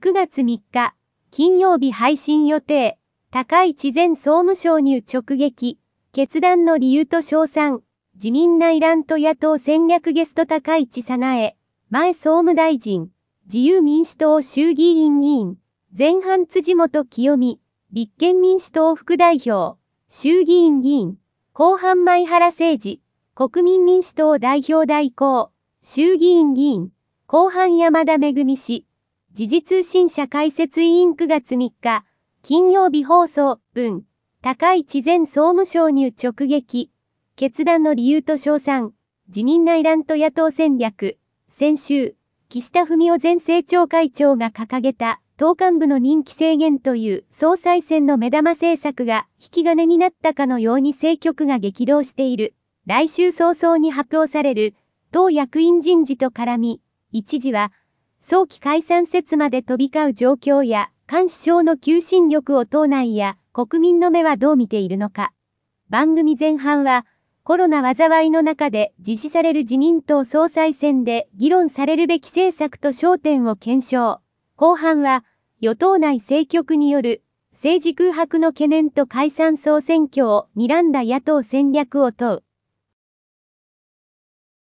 9月3日、金曜日配信予定、高市前総務省に直撃、決断の理由と称賛、自民内乱と野党戦略ゲスト高市早苗、前総務大臣、自由民主党衆議院議員、前半辻元清美、立憲民主党副代表、衆議院議員、後半前原誠治、国民民主党代表代行、衆議院議員、後半山田恵氏、時事通信社解説委員9月3日、金曜日放送、分、高市前総務省に直撃、決断の理由と称賛、辞任内乱と野党戦略、先週、岸田文雄前政調会長が掲げた、党幹部の任期制限という総裁選の目玉政策が引き金になったかのように政局が激動している。来週早々に発表される、党役員人事と絡み、一時は早期解散説まで飛び交う状況や、菅首相の求心力を党内や国民の目はどう見ているのか。番組前半は、コロナ災いの中で実施される自民党総裁選で議論されるべき政策と焦点を検証。後半は、与党内政局による政治空白の懸念と解散総選挙を睨んだ野党戦略を問う。